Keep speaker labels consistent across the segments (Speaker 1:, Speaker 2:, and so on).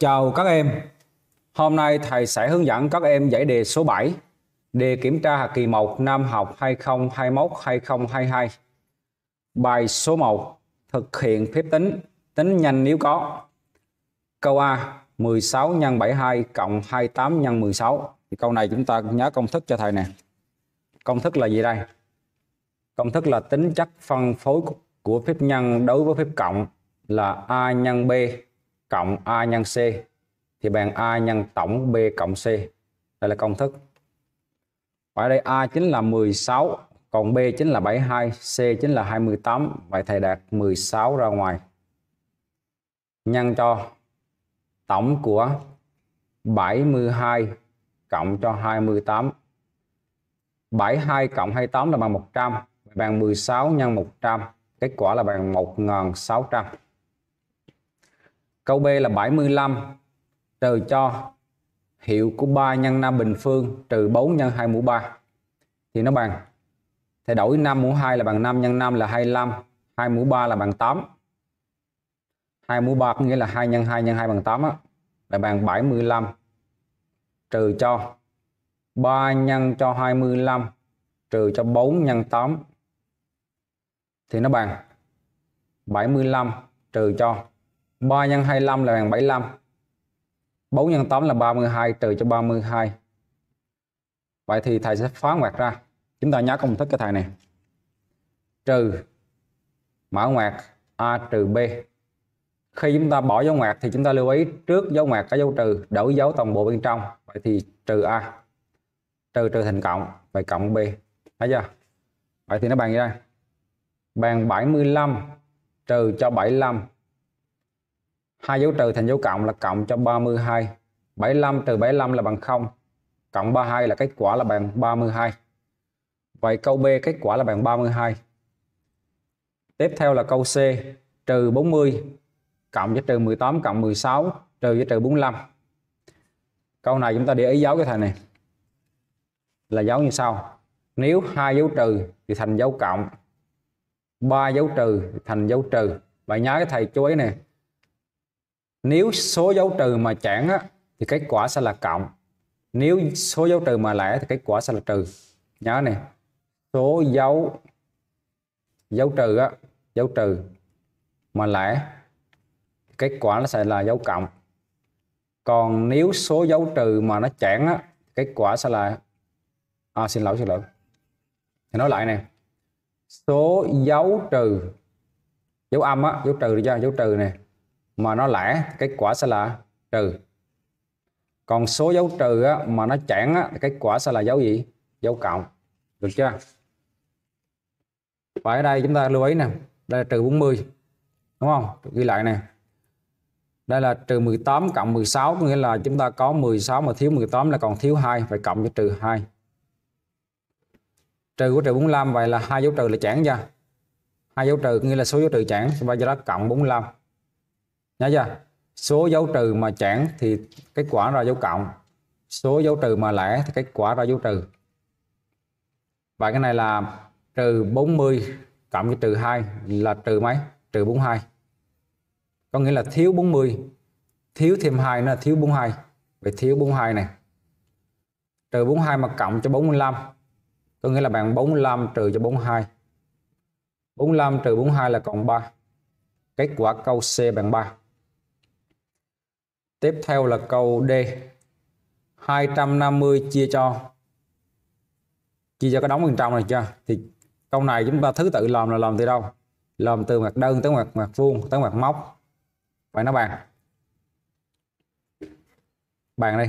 Speaker 1: Chào các em. Hôm nay thầy sẽ hướng dẫn các em giải đề số 7, đề kiểm tra học kỳ 1 năm học 2021-2022. Bài số 1: Thực hiện phép tính, tính nhanh nếu có. Câu A: 16 x 72 cộng 28 x 16. Thì câu này chúng ta nhớ công thức cho thầy nè. Công thức là gì đây? Công thức là tính chất phân phối của phép nhân đối với phép cộng là a nhân b cộng A nhân C thì bằng A nhân tổng B cộng C. Đây là công thức. Ở đây A chính là 16, còn B chính là 72, C chính là 28. Vậy thầy đạt 16 ra ngoài. Nhân cho tổng của 72 cộng cho 28. 72 cộng 28 là bằng 100, bằng 16 nhân 100, kết quả là bằng 1600. Câu B là 75 trừ cho hiệu của 3 nhân 5 bình phương trừ 4 nhân 2 mũ 3 thì nó bằng thay đổi 5 mũ 2 là bằng 5 nhân 5 là 25 2 mũ 3 là bằng 8 2 mũ 3 có nghĩa là 2 nhân 2 nhân 2 bằng 8 đó là bằng 75 trừ cho 3 nhân cho 25 trừ cho 4 nhân 8 thì nó bằng 75 trừ cho 3 nhân 25 là bằng 75. 4 nhân 8 là 32 trừ cho 32. Vậy thì thầy sẽ phá ngoặc ra. Chúng ta nhớ công thức cái thầy này. Trừ mở ngoặc A trừ B. Khi chúng ta bỏ dấu ngoặc thì chúng ta lưu ý trước dấu ngoặc có dấu trừ, đổi dấu toàn bộ bên trong. Vậy thì trừ A trừ trừ thành cộng, vậy cộng B. Thấy chưa? Vậy thì nó bằng gì đây. Bằng 75 trừ cho 75 hai dấu trừ thành dấu cộng là cộng cho 32 75 trừ 75 là bằng 0 cộng 32 là kết quả là bằng 32 vậy câu B kết quả là bằng 32 tiếp theo là câu C trừ 40 cộng với trừ 18 cộng 16 trừ với trừ 45 câu này chúng ta để ý dấu cái thầy này là dấu như sau nếu hai dấu trừ thì thành dấu cộng ba dấu trừ thì thành dấu trừ vậy nhớ cái thầy chú ý này nếu số dấu trừ mà chẵn á, thì kết quả sẽ là cộng nếu số dấu trừ mà lẻ thì kết quả sẽ là trừ nhớ này số dấu dấu trừ á dấu trừ mà lẻ kết quả nó sẽ là dấu cộng còn nếu số dấu trừ mà nó chẵn á kết quả sẽ là à, xin lỗi xin lỗi thì nói lại nè số dấu trừ dấu âm á dấu trừ đi cho dấu trừ này mà nó lẻ kết quả sẽ là trừ còn số dấu trừ á, mà nó chẵn á, kết quả sẽ là dấu gì dấu cộng được chưa và ở đây chúng ta lưu ý nè đây là trừ 40 đúng không ghi lại nè đây là trừ 18 cộng 16 có nghĩa là chúng ta có 16 mà thiếu 18 là còn thiếu 2 phải cộng cho trừ 2 trừ của trừ 45 vậy là hai dấu trừ là chẵn ra hai dấu trừ nghĩa là số dấu trừ chẵn và do đó cộng 45 nhớ chưa số dấu trừ mà chẵn thì kết quả ra dấu cộng số dấu trừ mà lẻ thì kết quả ra dấu trừ và cái này là trừ 40 cộng với trừ 2 là trừ mấy trừ 42 có nghĩa là thiếu 40 thiếu thêm 2 nó là thiếu 42 vậy thiếu 42 này trừ 42 mà cộng cho 45 có nghĩa là bằng 45 trừ cho 42 45 trừ 42 là còn 3 kết quả câu C bằng 3 Tiếp theo là câu D. 250 chia cho chia cho cái đóng phần trong này chưa? Thì câu này chúng ta thứ tự làm là làm từ đâu? Làm từ mặt đơn tới mặt mặt vuông tới mặt móc. Vậy nó bằng bằng đi.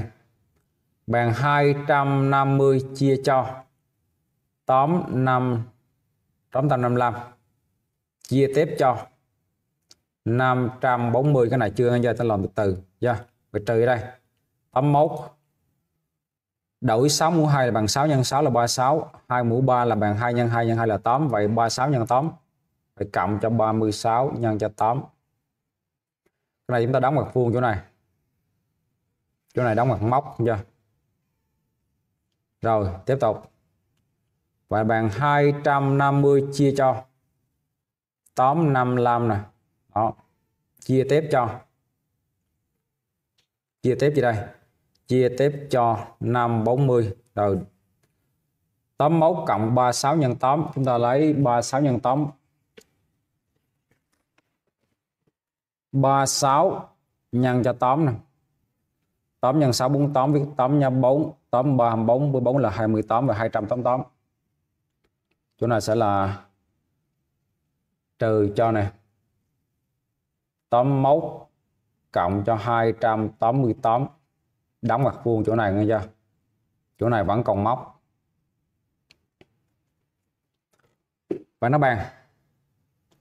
Speaker 1: Bằng 250 chia cho 85 855 chia tiếp cho 540 cái này chưa giờ ta làm từ từ Dạ, yeah. trừ đây. 81. Đổi 6 mũ 2 là bằng 6 nhân 6 là 36. 2 mũ 3 là bằng 2 nhân 2 nhân 2 là 8. Vậy 36 nhân 8. Phải cộng cho 36 nhân cho 8. Cái này chúng ta đóng mặt vuông chỗ này. Chỗ này đóng mặt móc chưa? Rồi, tiếp tục. Vậy bằng 250 chia cho 855 nè. Đó. Chia tiếp cho chia tiếp gì đây chia tiếp cho 540 rồi 81 cộng 36 nhân 8 chúng ta lấy 36 nhân 8 36 nhân cho 8 nè 8 nhân 6 48 viết 8 nhân 4 8 3 24 14 là 28 và 288 chỗ này sẽ là trừ cho này 81 cộng cho 288 đóng mặt vuông chỗ này nghe chưa chỗ này vẫn còn móc và nó bằng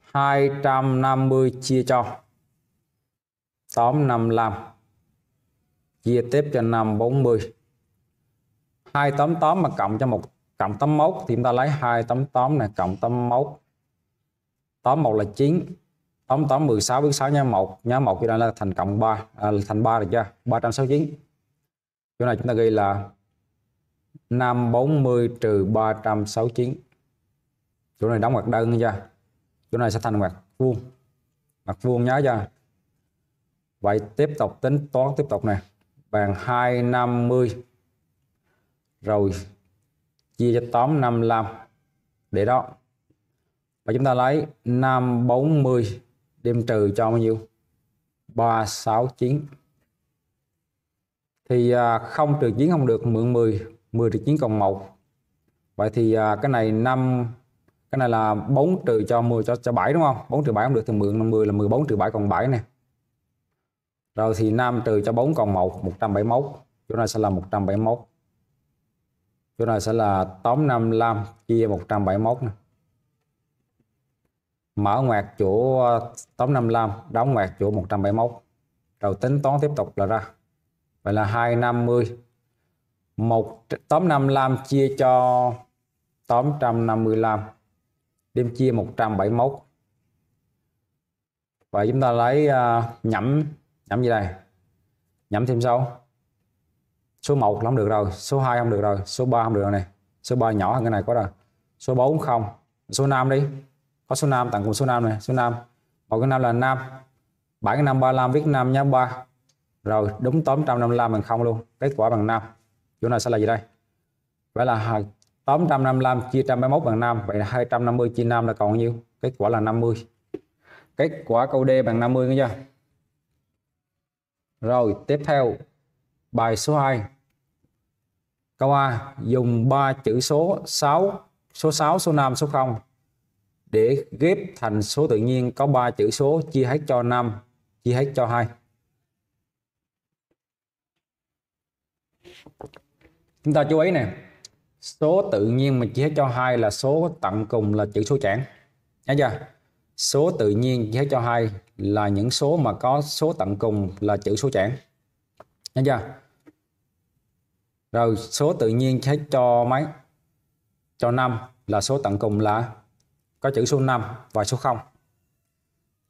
Speaker 1: 250 chia cho 855 chia tiếp cho 540 288 mà cộng cho một cộng 81 thì chúng ta lấy 288 này cộng 81 81 là 9 tổng tổng 16 biến 6 nhóm 1 nhóm 1 chúng ta là thành cộng 3 à, thành 3 được chưa 369 chỗ này chúng ta ghi là 540 trừ 369 chỗ này đóng ngoặc đơn chưa chỗ này sẽ thành ngoặc vuông ngoặc vuông nhớ chưa vậy tiếp tục tính toán tiếp tục nè bàn 250 rồi chia cho tóm 55 để đó và chúng ta lấy 540 đem trừ cho bao nhiêu 369 thì à, không trừ 9 không được mượn 10 10 trừ 9 còn 1 vậy thì à, cái này 5 cái này là 4 trừ cho 10 cho, cho 7 đúng không 4 trừ 7 không được thì mượn 10 là 14 trừ 7 còn 7 nè rồi thì 5 trừ cho 4 còn 1 171 chỗ này sẽ là 171 chỗ này sẽ là 855 chia 171 này mở ngoặc chỗ 855 đóng ngoặc chỗ 171 rồi tính toán tiếp tục là ra vậy là 250 1855 chia cho 855 đem chia 171 và chúng ta lấy uh, nhẩm nhẩm gì đây nhẩm thêm sâu số 1 không được rồi số 2 không được rồi số 3 không được rồi này số 3 nhỏ hơn cái này có rồi số 4 không số 5 đi có số nam tặng cùng số nam này số nam một cái năm là 5 bảy cái năm 35 viết 5 nhé ba rồi đúng tóm trăm năm 855 bằng không luôn kết quả bằng 5 chỗ này sẽ là gì đây vậy là tóm trăm năm 855 chia trăm 131 bằng 5 vậy là mươi chia 5 là còn bao nhiêu kết quả là 50 kết quả câu D bằng 50 nghe chưa rồi tiếp theo bài số 2 câu A dùng ba chữ số 6 số 6 số 5 số 0 để ghép thành số tự nhiên có 3 chữ số chia hết cho 5, chia hết cho 2. Chúng ta chú ý nè, số tự nhiên mình chia hết cho 2 là số tận cùng là chữ số chẵn. Nhớ chưa? Số tự nhiên chia hết cho 2 là những số mà có số tận cùng là chữ số chẵn. Nhớ chưa? Rồi số tự nhiên chia hết cho mấy? Cho 5 là số tận cùng là có chữ số 5 và số 0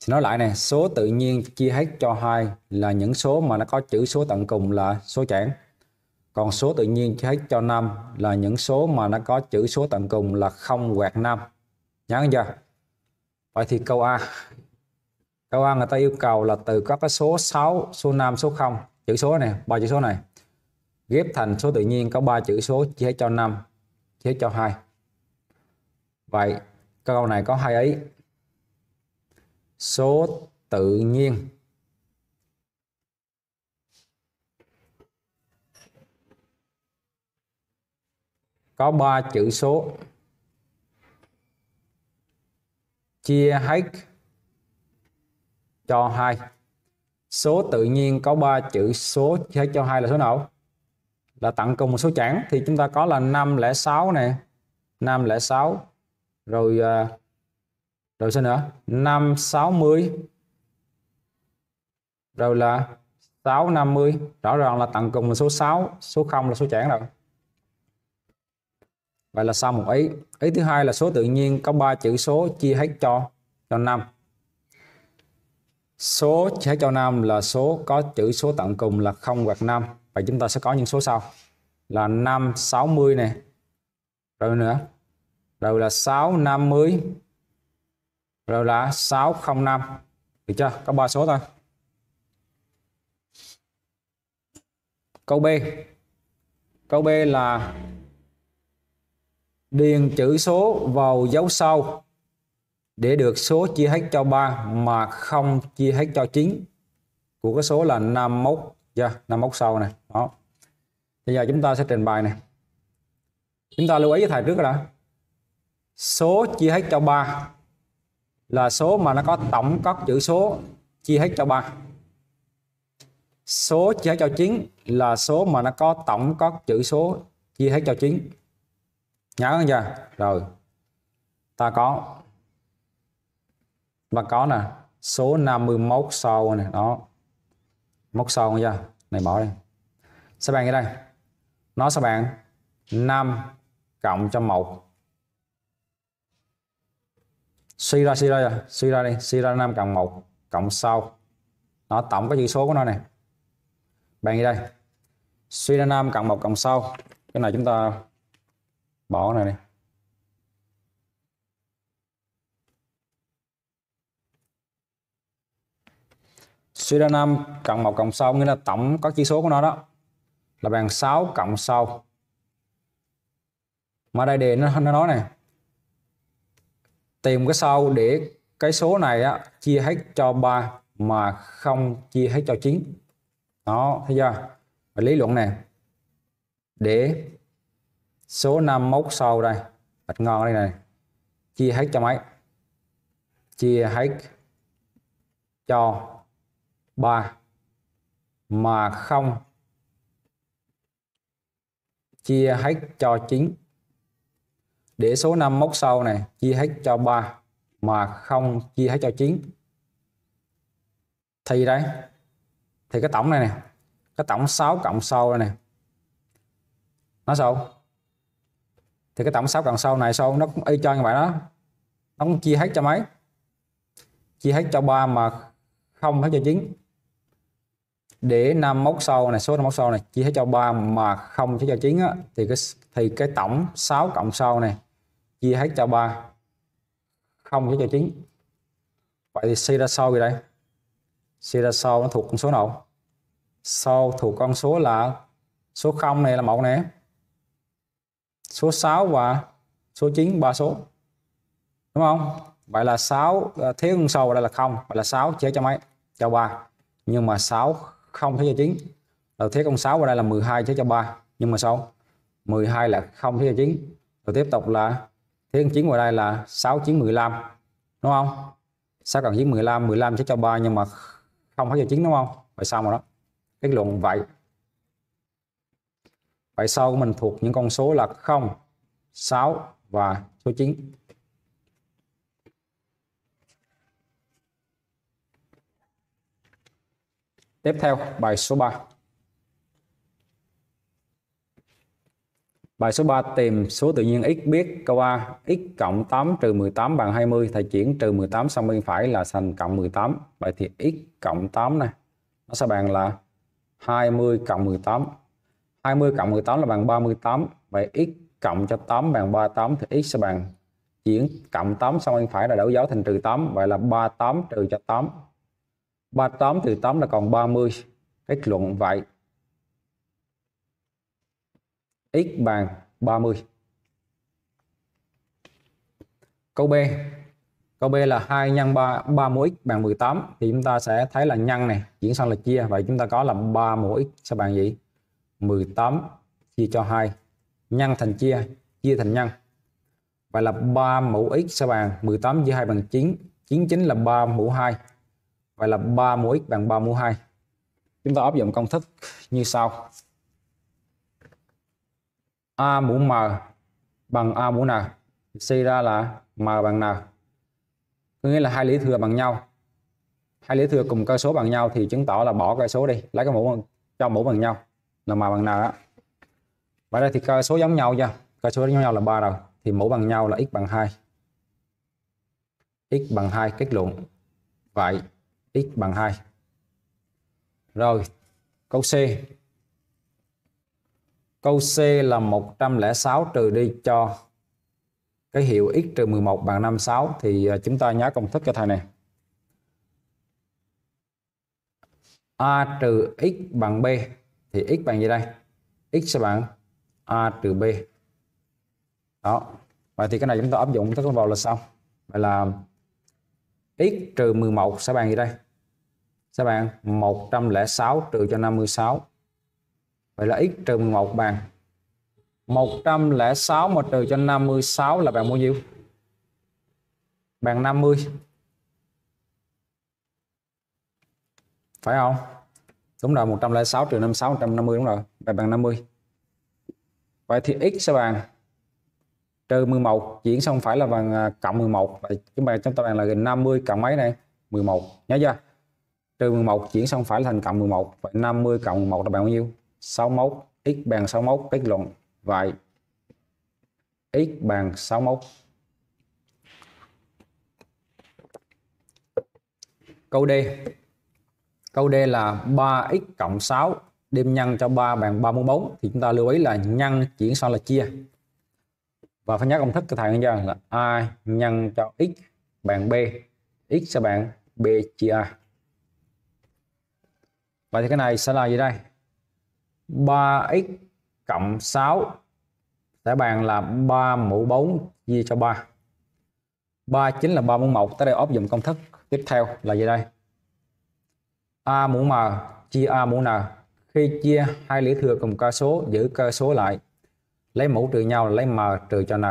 Speaker 1: thì nói lại này số tự nhiên chia hết cho hai là những số mà nó có chữ số tận cùng là số chẵn còn số tự nhiên chia hết cho 5 là những số mà nó có chữ số tận cùng là 0 quẹt 5 nhớ chưa vậy thì câu A câu A người ta yêu cầu là từ các cái số 6 số 5 số 0 chữ số này ba chữ số này ghép thành số tự nhiên có ba chữ số chia hết cho 5 chia hết cho 2 vậy câu này có hai ý số tự nhiên có ba chữ số chia hết cho hai số tự nhiên có ba chữ số chia cho hai là số nào là tặng cùng một số chẵn thì chúng ta có là 506 này 506 rồi à, rồi sao nữa 5 60 rồi là 650 rõ ràng là tận cùng là số 6 số 0 là số chẵn rồi vậy là xong một ý ý thứ hai là số tự nhiên có 3 chữ số chia hết cho cho 5 số chia hết cho 5 là số có chữ số tận cùng là 0 hoặc 5 và chúng ta sẽ có những số sau là 5 60 này rồi nữa rồi là 650 rồi là 605 được chưa có ba số thôi câu B câu B là điền chữ số vào dấu sau để được số chia hết cho 3 mà không chia hết cho 9 của cái số là 51 chưa yeah, 51 sau này đó bây giờ chúng ta sẽ trình bày này chúng ta lưu ý với thầy trước đã số chia hết cho 3 là số mà nó có tổng các chữ số chia hết cho 3. Số chia hết cho 9 là số mà nó có tổng các chữ số chia hết cho 9. Nhớ không chưa? Rồi. Ta có và có nè, số 51 sau này đó. Móc sau chưa? Này bỏ đi. Sao bạn cái đây? Nó sao bạn 5 cộng cho 1 suy ra suy ra suy ra đi suy ra 5 cộng 1 cộng sau nó tổng cái chữ số của nó này bạn gì đây suy ra 5 cộng 1 cộng sau cái này chúng ta bỏ này đi suy ra 5 cộng 1 cộng sau nghĩa là tổng có chỉ số của nó đó là bằng 6 cộng sau mà đây đề nó, nó nói này tìm cái sau để cái số này á, chia hết cho 3 mà không chia hết cho 9 đó thấy chưa lý luận này để số 51 sau đây bạch ngon đây này chia hết cho mấy chia hết cho 3 mà không chia hết cho 9 để số 5 mốc sau này chia hết cho 3 mà không chia hết cho 9 thì đấy thì cái tổng này nè cái tổng 6 cộng sau này này nó sao thì cái tổng 6 cộng sau này sau nó cũng y cho như vậy đó nó cũng chia hết cho mấy chia hết cho 3 mà không hết cho 9 để 5 mốc sau này số 5 mốc sau này chia hết cho 3 mà không chia cho 9 á, thì cái thì cái tổng 6 cộng sau này chia hết cho 3 không cho 9 vậy thì suy ra sau gì đây suy ra sau nó thuộc con số nào sau thuộc con số là số 0 này là một nè số 6 và số 9 ba số đúng không vậy là 6 à, thiếu con số đây là không vậy là 6 chia cho mấy cho 3 nhưng mà 6 không chia cho 9 đầu thế con 6 ở đây là 12 chia cho 3 nhưng mà sao 12 là không chia cho 9 rồi tiếp tục là thế con 9 vào đây là 6 9 15 đúng không 6 cộng 9 15 15 sẽ cho 3 nhưng mà không phải cho 9 đúng không vậy xong rồi đó kết luận vậy vậy sau của mình thuộc những con số là 0 6 và số 9 tiếp theo bài số 3 Bài số 3 tìm số tự nhiên x biết câu A x cộng 8 trừ 18 bằng 20 thầy chuyển trừ 18 sang bên phải là thành cộng 18 vậy thì x cộng 8 này nó sẽ bằng là 20 cộng 18 20 cộng 18 là bằng 38 vậy x cộng cho 8 bằng 38 thì x sẽ bằng chuyển cộng 8 sang bên phải là đấu dấu thành trừ 8 vậy là 38 trừ cho 8 38 trừ 8 là còn 30 kết luận vậy x bằng 30. Câu B. Câu B là 2 nhân 3 3 mũ x bằng 18 thì chúng ta sẽ thấy là nhân này chuyển sang là chia vậy chúng ta có là 3 mũ x sẽ bằng gì? 18 chia cho 2 nhân thành chia, chia thành nhân. Vậy là 3 mũ x sẽ bằng 18 chia 2 bằng 9, 9 chính là 3 mũ 2. Vậy là 3 mũ x bằng 3 mũ 2. Chúng ta áp dụng công thức như sau. A mũ M bằng A mũ N suy ra là M bằng N có nghĩa là hai lý thừa bằng nhau hai lý thừa cùng cơ số bằng nhau thì chứng tỏ là bỏ cơ số đi lấy cái mũ cho mũ bằng nhau là M bằng N á và đây thì cơ số giống nhau nha cơ số giống nhau là ba rồi thì mũ bằng nhau là x bằng 2 x bằng 2 kết luận vậy x bằng 2 rồi câu C Câu C là 106 trừ đi cho cái hiệu x trừ 11 bằng 56 thì à, chúng ta nhớ công thức cho thầy này. A trừ x bằng B thì x bằng gì đây? x sẽ bằng A trừ B. Đó. Vậy thì cái này chúng ta áp dụng tức vào là xong. Vậy là x trừ 11 sẽ bằng gì đây? Sẽ bằng 106 trừ cho 56 Vậy là x trừ 11 bằng 106 mà trừ cho 56 là bằng bao nhiêu? Bằng 50. Phải không? Đúng rồi, 106 trừ 56 150 đúng rồi. Vậy bằng 50. Vậy thì x sẽ bằng trừ 11 chuyển xong phải là bằng à, cộng 11. Vậy chúng ta chúng ta bằng là gần 50 cộng mấy này? 11. Nhớ chưa? Trừ 11 chuyển xong phải là thành cộng 11. Vậy 50 cộng 11 là bằng bao nhiêu? 61 x bằng 61 kết luận vậy x bằng 61 câu D câu D là 3x cộng 6 đem nhân cho 3 bằng 34 thì chúng ta lưu ý là nhân chuyển sang là chia và phải nhớ công thức cơ thầy nghe chưa là a nhân cho x bằng b x sẽ bằng b chia a vậy thì cái này sẽ là gì đây 3x cộng 6 sẽ bằng là 3 mũ 4 chia cho 3 3 chính là 3 mũ 1 tới đây áp dụng công thức tiếp theo là gì đây A mũ M chia A mũ N khi chia hai lũy thừa cùng cơ số giữ cơ số lại lấy mũ trừ nhau là lấy M trừ cho N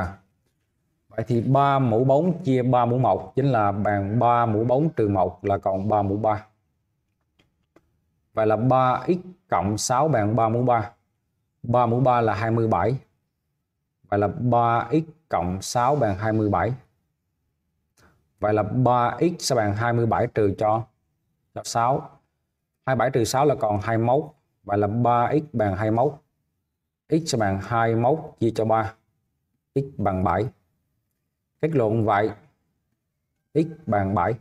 Speaker 1: Vậy thì 3 mũ 4 chia 3 mũ 1 chính là bằng 3 mũ 4 trừ 1 là còn 3 mũ 3 Vậy là 3x cộng 6 bằng 3 mũ 3. 3 mũ 3 là 27. Vậy là 3x cộng 6 bằng 27. Vậy là 3x sẽ bằng 27 trừ cho, cho 6. 27 trừ 6 là còn 21. Vậy là 3x bằng 21. x sẽ bằng 21 chia cho 3. x bằng 7. Kết luận vậy x bằng 7.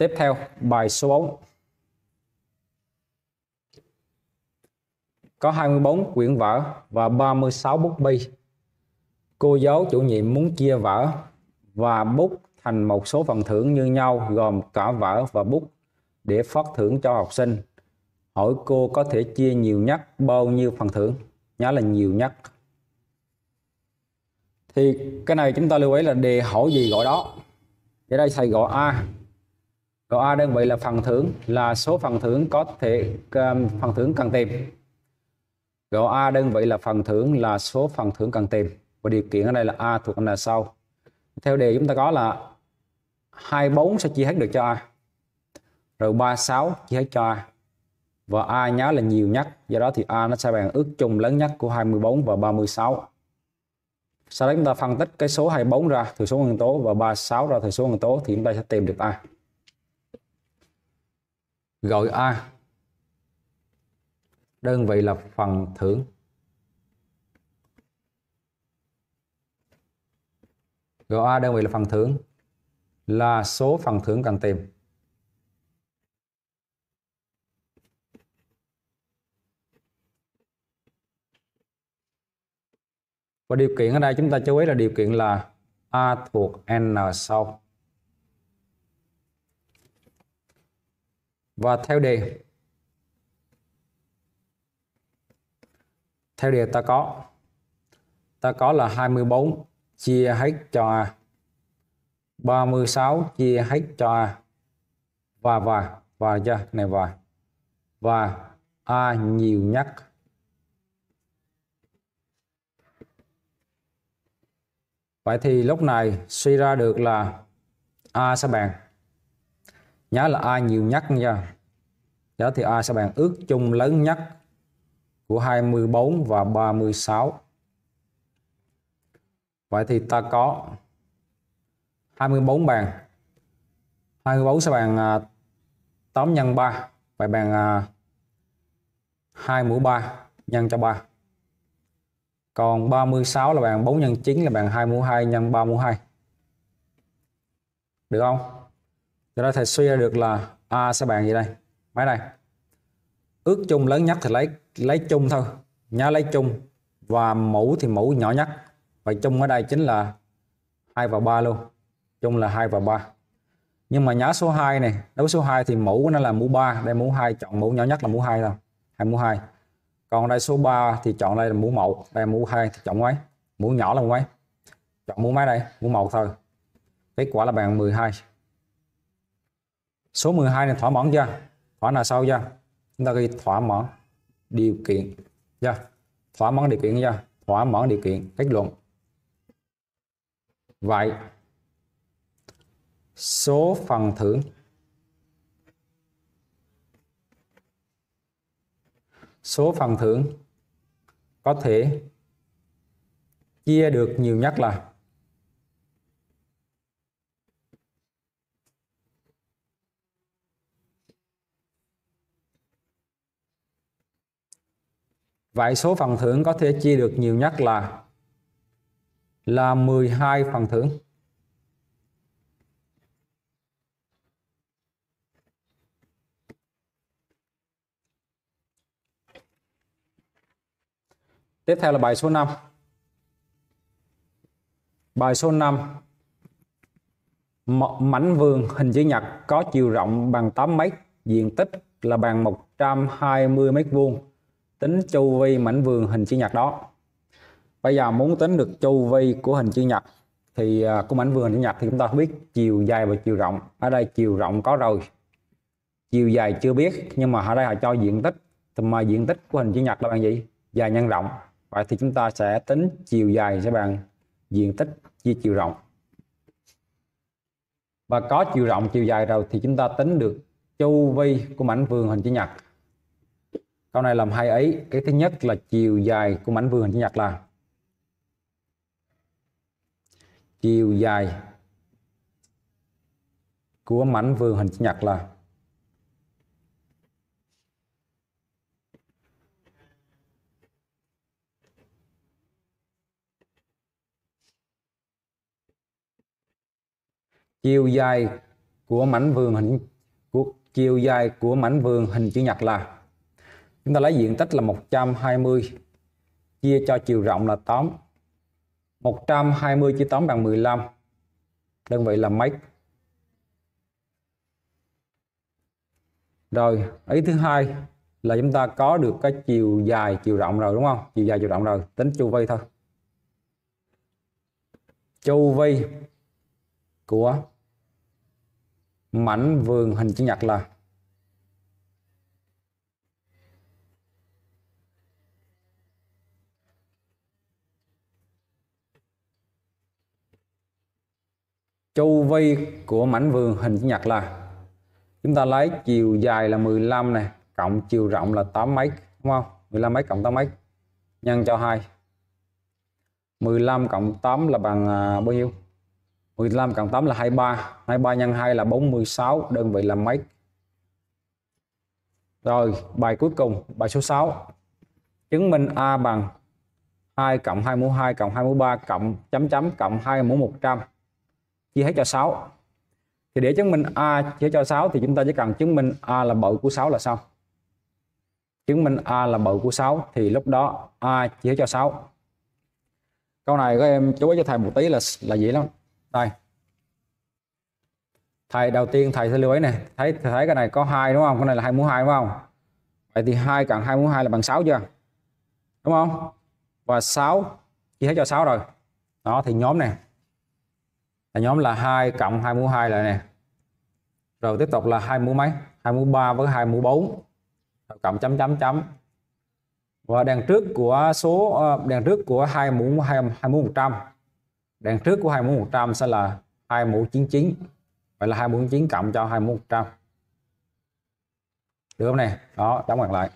Speaker 1: Tiếp theo bài số 4 Có 24 quyển vở và 36 bút bi Cô giáo chủ nhiệm muốn chia vở và bút thành một số phần thưởng như nhau gồm cả vở và bút để phát thưởng cho học sinh. Hỏi cô có thể chia nhiều nhất bao nhiêu phần thưởng? Nhớ là nhiều nhất. Thì cái này chúng ta lưu ý là đề hỏi gì gọi đó. Ở đây thầy gọi A rồi A đơn vị là phần thưởng là số phần thưởng có thể um, phần thưởng cần tìm. Rồi A đơn vị là phần thưởng là số phần thưởng cần tìm. Và điều kiện ở đây là A thuộc là sau. Theo đề chúng ta có là 24 sẽ chia hết được cho A. Rồi 36 chia hết cho A. Và A nhá là nhiều nhất, do đó thì A nó sẽ bằng ước chung lớn nhất của 24 và 36. Sau đó chúng ta phân tích cái số 24 ra thừa số nguyên tố và 36 ra thừa số nguyên tố thì chúng ta sẽ tìm được A. Gọi A đơn vị là phần thưởng gọi A đơn vị là phần thưởng là số phần thưởng cần tìm và điều kiện ở đây chúng ta chú ý là điều kiện là A thuộc N sau và theo đề theo đề ta có ta có là 24 chia hết cho A 36 chia hết cho và và và cho này và và A nhiều nhất Vậy thì lúc này suy ra được là A sẽ bằng nhớ là A nhiều nhất nha đó thì A sẽ bàn ước chung lớn nhất của 24 và 36 vậy thì ta có 24 bàn 24 sẽ bàn 8 à, nhân 3 vậy bằng 2 à, mũ 3 nhân cho 3 còn 36 là bàn 4 nhân 9 là bằng 2 mũ 2 nhân 3 mũ 2 được không do đó thầy suy ra được là a sẽ bằng gì đây máy này ước chung lớn nhất thì lấy lấy chung thôi nhớ lấy chung và mẫu thì mẫu nhỏ nhất vậy chung ở đây chính là 2 và 3 luôn chung là 2 và 3 nhưng mà nhá số 2 này đối với số 2 thì mẫu của nó là mũ 3 đây mũ 2 chọn mẫu nhỏ nhất là mũ 2 thôi hay mũ 2 còn đây số 3 thì chọn đây là mũ 1 đây mũ 2 thì chọn mấy mũ nhỏ là mấy chọn mũ mấy đây mũ 1 thôi kết quả là bằng 12 số 12 này thỏa mãn chưa thỏa là sau chưa chúng ta ghi thỏa mãn điều kiện chưa thỏa mãn điều kiện chưa thỏa mãn điều kiện kết luận vậy số phần thưởng số phần thưởng có thể chia được nhiều nhất là Vậy số phần thưởng có thể chia được nhiều nhất là là 12 phần thưởng. Tiếp theo là bài số 5. Bài số 5. mảnh vườn hình chữ nhật có chiều rộng bằng 8 mét, diện tích là bằng 120 mét vuông tính chu vi mảnh vườn hình chữ nhật đó bây giờ muốn tính được chu vi của hình chữ nhật thì à, của mảnh vườn hình chữ nhật thì chúng ta biết chiều dài và chiều rộng ở đây chiều rộng có rồi chiều dài chưa biết nhưng mà ở đây họ cho diện tích thì mà diện tích của hình chữ nhật là bằng gì dài nhân rộng vậy thì chúng ta sẽ tính chiều dài sẽ bằng diện tích chia chiều rộng và có chiều rộng chiều dài rồi thì chúng ta tính được chu vi của mảnh vườn hình chữ nhật câu này làm hai ấy cái thứ nhất là chiều dài của mảnh vườn chữ nhật là chiều dài của mảnh vườn hình chữ nhật là chiều dài của mảnh vườn hình của chiều dài của mảnh vườn hình chữ nhật là chúng ta lấy diện tích là 120 chia cho chiều rộng là 8 120 chia 8 bằng 15 đơn vị là mét rồi ý thứ hai là chúng ta có được cái chiều dài chiều rộng rồi đúng không chiều dài chiều rộng rồi tính chu vi thôi chu vi của mảnh vườn hình chữ nhật là chu vi của mảnh vườn hình chữ nhật là chúng ta lấy chiều dài là 15 này cộng chiều rộng là 8 mấy đúng không 15 mấy cộng 8 mấy nhân cho 2 15 cộng 8 là bằng à, bao nhiêu 15 cộng 8 là 23 23 nhân 2 là 46 đơn vị là mấy rồi bài cuối cùng bài số 6 chứng minh A bằng 2 cộng 2 mũ 2 cộng 2 mũ 3 cộng chấm chấm cộng 2 mũ 100 chia hết cho 6 thì để chứng minh a chia cho 6 thì chúng ta chỉ cần chứng minh a là bội của 6 là xong chứng minh a là bội của 6 thì lúc đó a chia cho 6 câu này các em chú ý cho thầy một tí là là dễ lắm đây thầy đầu tiên thầy sẽ lưu ý này thấy thấy cái này có hai đúng không cái này là hai mũ hai đúng không vậy thì hai cộng hai mũ hai là bằng 6 chưa đúng không và 6 chia hết cho 6 rồi đó thì nhóm này là nhóm là 2 cộng 2 mũ 2 lại nè rồi tiếp tục là hai mũ mấy hai mũ 3 với hai mũ 4 cộng chấm chấm chấm và đằng trước của số ờ, đằng trước của hai mũ hai, hai mũ 100 đằng trước của hai mũ 100 sẽ là hai mũ 99 vậy là hai mũ 99 cộng cho hai mũ 100 được không này đó đóng ngoặc lại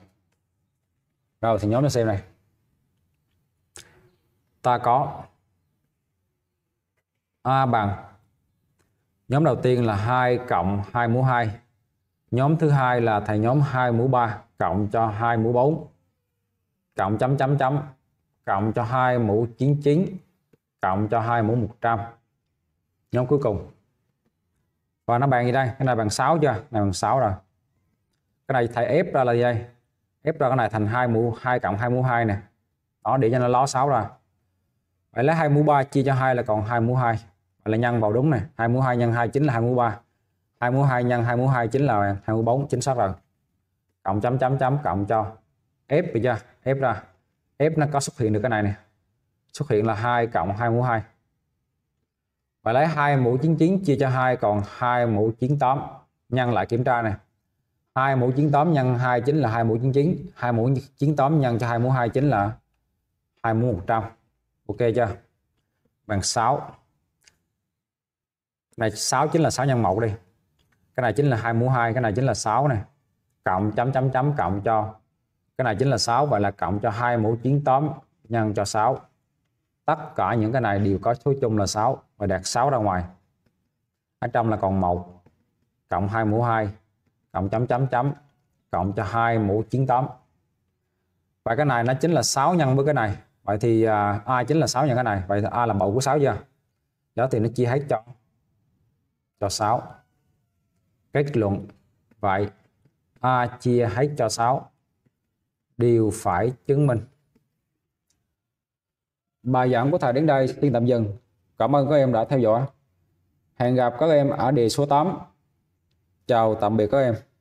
Speaker 1: rồi thì nhóm nó xem này ta có A bằng nhóm đầu tiên là 2 cộng 2 mũ 2 nhóm thứ hai là thầy nhóm 2 mũ 3 cộng cho 2 mũ 4 cộng chấm chấm chấm cộng cho 2 mũ 99 cộng cho 2 mũ 100 nhóm cuối cùng và nó bằng gì đây cái này bằng 6 chưa này bằng 6 rồi cái này thầy ép ra là gì đây ép ra cái này thành 2 mũ 2 cộng 2 mũ 2 nè đó để cho nó ló 6 rồi vậy lấy 2 mũ 3 chia cho 2 là còn 2 mũ 2 là nhân vào đúng này 2 mũ 2 nhân 2 chính là 2 mũ 3 2 mũ 2 nhân 2 mũ 2 chính là 2 mũ 4 chính xác rồi cộng chấm chấm chấm cộng cho ép được chưa ép ra ép nó có xuất hiện được cái này nè xuất hiện là 2 cộng 2 mũ 2 và lấy 2 mũ 99 chia cho 2 còn 2 mũ 98 nhân lại kiểm tra này 2 mũ 98 nhân 2 chính là 2 mũ 99 2 mũ 98 nhân cho 2 mũ 2 chính là 2 mũ 100 ok chưa bằng 6 này 6 chính là 6 nhân 1 đi cái này chính là 2 mũ 2 cái này chính là 6 này cộng chấm chấm chấm cộng cho cái này chính là 6 vậy là cộng cho 2 mũ 9 tóm nhân cho 6 tất cả những cái này đều có số chung là 6 và đạt 6 ra ngoài ở trong là còn 1 cộng 2 mũ 2 cộng chấm chấm chấm cộng cho 2 mũ 9 tóm và cái này nó chính là 6 nhân với cái này vậy thì à, A chính là 6 nhân cái này vậy thì A là mẫu của 6 chưa đó thì nó chia hết cho cho 6. Kết luận vậy A chia hết cho 6 đều phải chứng minh. Bài giảng của thầy đến đây xin tạm dừng. Cảm ơn các em đã theo dõi. Hẹn gặp các em ở đề số 8. Chào tạm biệt các em.